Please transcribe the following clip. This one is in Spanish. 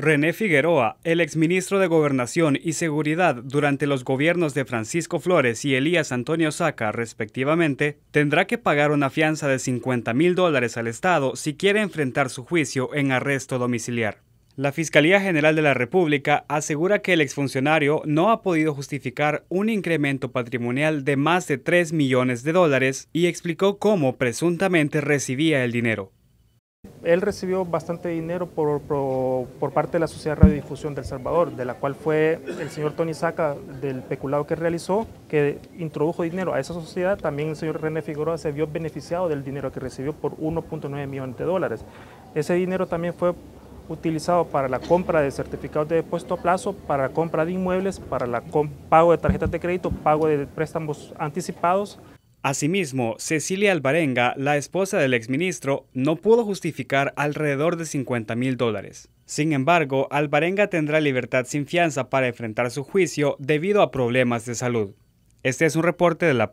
René Figueroa, el exministro de Gobernación y Seguridad durante los gobiernos de Francisco Flores y Elías Antonio Saca, respectivamente, tendrá que pagar una fianza de 50 mil dólares al Estado si quiere enfrentar su juicio en arresto domiciliar. La Fiscalía General de la República asegura que el exfuncionario no ha podido justificar un incremento patrimonial de más de 3 millones de dólares y explicó cómo presuntamente recibía el dinero. Él recibió bastante dinero por, parte de la Sociedad de Radiodifusión del Salvador, de la cual fue el señor Tony Saca del peculado que realizó, que introdujo dinero a esa sociedad. También el señor René Figueroa se vio beneficiado del dinero que recibió por 1.9 millones de dólares. Ese dinero también fue utilizado para la compra de certificados de depósito a plazo, para la compra de inmuebles, para el pago de tarjetas de crédito, pago de préstamos anticipados Asimismo, Cecilia Alvarenga, la esposa del exministro, no pudo justificar alrededor de 50 mil dólares. Sin embargo, Alvarenga tendrá libertad sin fianza para enfrentar su juicio debido a problemas de salud. Este es un reporte de la